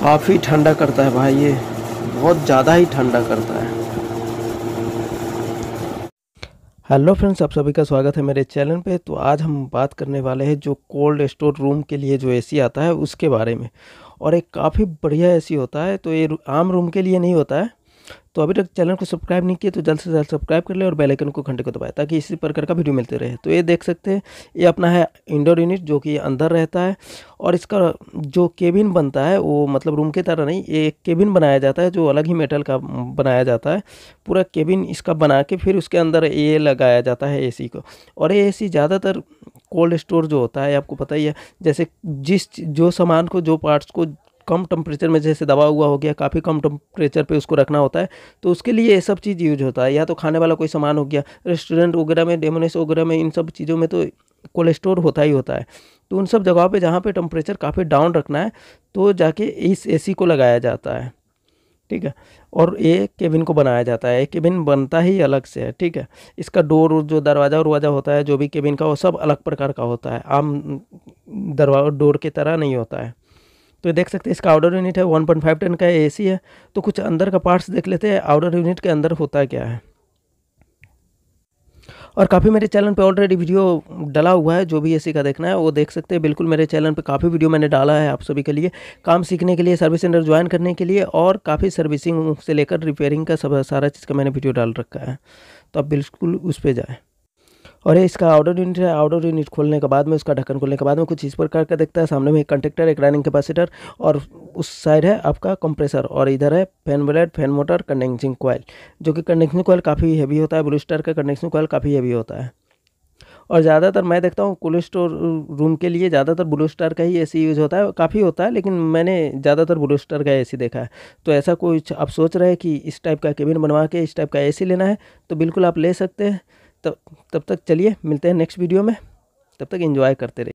काफ़ी ठंडा करता है भाई ये बहुत ज़्यादा ही ठंडा करता है हेलो फ्रेंड्स आप सभी का स्वागत है मेरे चैनल पे तो आज हम बात करने वाले हैं जो कोल्ड स्टोर रूम के लिए जो एसी आता है उसके बारे में और एक काफ़ी बढ़िया एसी होता है तो ये आम रूम के लिए नहीं होता है तो अभी तक चैनल को सब्सक्राइब नहीं किया तो जल्द से जल्द सब्सक्राइब कर ले और बेल आइकन को घंटे को दबाए ताकि इसी प्रकार का वीडियो मिलते रहे तो ये देख सकते हैं ये अपना है इंडोर यूनिट जो कि अंदर रहता है और इसका जो केबिन बनता है वो मतलब रूम की तरह नहीं ये केबिन बनाया जाता है जो अलग ही मेटल का बनाया जाता है पूरा केबिन इसका बना के फिर उसके अंदर ये लगाया जाता है सी को और ये सी ज़्यादातर कोल्ड स्टोर जो होता है आपको पता ही है जैसे जिस जो सामान को जो पार्ट्स को कम टेम्परेचर में जैसे दबा हुआ हो गया काफ़ी कम टेम्परेचर पे उसको रखना होता है तो उसके लिए ये सब चीज़ यूज होता है या तो खाने वाला कोई सामान हो गया रेस्टोरेंट वगैरह में डेमोनेस वगैरह में इन सब चीज़ों में तो कोलेस्ट्रोल होता ही होता है तो उन सब जगहों पे जहाँ पे टेम्परेचर काफ़ी डाउन रखना है तो जाके इस ए को लगाया जाता है ठीक है और ये केबिन को बनाया जाता है केबिन बनता ही अलग से है ठीक है इसका डोर जो दरवाज़ा वरवाजा होता है जो भी केबिन का वो सब अलग प्रकार का होता है आम दरवा डोर की तरह नहीं होता है तो ये देख सकते हैं इसका आउटर यूनिट है 1.5 टन का ए सी है तो कुछ अंदर का पार्ट्स देख लेते हैं आउटर यूनिट के अंदर होता क्या है और काफ़ी मेरे चैनल पे ऑलरेडी वीडियो डला हुआ है जो भी एसी का देखना है वो देख सकते हैं बिल्कुल मेरे चैनल पे काफ़ी वीडियो मैंने डाला है आप सभी के लिए काम सीखने के लिए सर्विस सेंटर ज्वाइन करने के लिए और काफ़ी सर्विसिंग से लेकर रिपेयरिंग का सब सारा चीज़ का मैंने वीडियो डाल रखा है तो आप बिल्कुल उस पर जाएँ और ये इसका आउटर यूनिट है आउटर यूनिट खोलने के बाद में उसका ढक्कन खोलने के बाद में कुछ इस प्रकार का देखता है सामने में एक कंटेक्टर एक रनिंग कैपेसिटर और उस साइड है आपका कंप्रेसर और इधर है fan blade fan motor condensing coil जो कि कंडेंसिंग कोयल काफ़ी हैवी होता है ब्लू स्टार का कंडेंसिंग कोयल काफ़ी हैवी होता है और ज़्यादातर मैं देखता हूँ कोल्ड स्टोर रूम के लिए ज़्यादातर ब्लू स्टार का ही सी यूज़ होता है काफ़ी होता है लेकिन मैंने ज़्यादातर ब्लू स्टार का सी देखा है तो ऐसा कुछ आप सोच रहे हैं कि इस टाइप का केबिन बनवा के इस टाइप का सी लेना है तो बिल्कुल आप ले सकते हैं तब तब तक चलिए मिलते हैं नेक्स्ट वीडियो में तब तक इन्जॉय करते रहिए